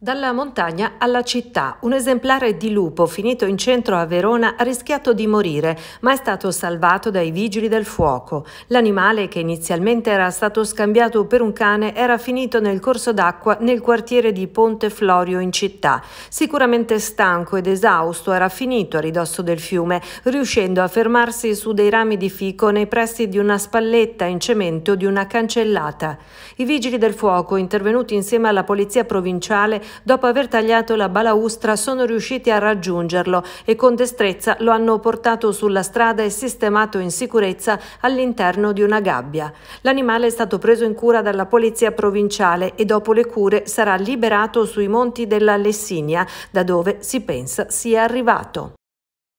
Dalla montagna alla città, un esemplare di lupo finito in centro a Verona ha rischiato di morire, ma è stato salvato dai vigili del fuoco. L'animale, che inizialmente era stato scambiato per un cane, era finito nel corso d'acqua nel quartiere di Ponte Florio in città. Sicuramente stanco ed esausto, era finito a ridosso del fiume, riuscendo a fermarsi su dei rami di fico nei pressi di una spalletta in cemento di una cancellata. I vigili del fuoco, intervenuti insieme alla polizia provinciale, dopo aver tagliato la balaustra sono riusciti a raggiungerlo e con destrezza lo hanno portato sulla strada e sistemato in sicurezza all'interno di una gabbia. L'animale è stato preso in cura dalla polizia provinciale e dopo le cure sarà liberato sui monti della Lessinia, da dove si pensa sia arrivato.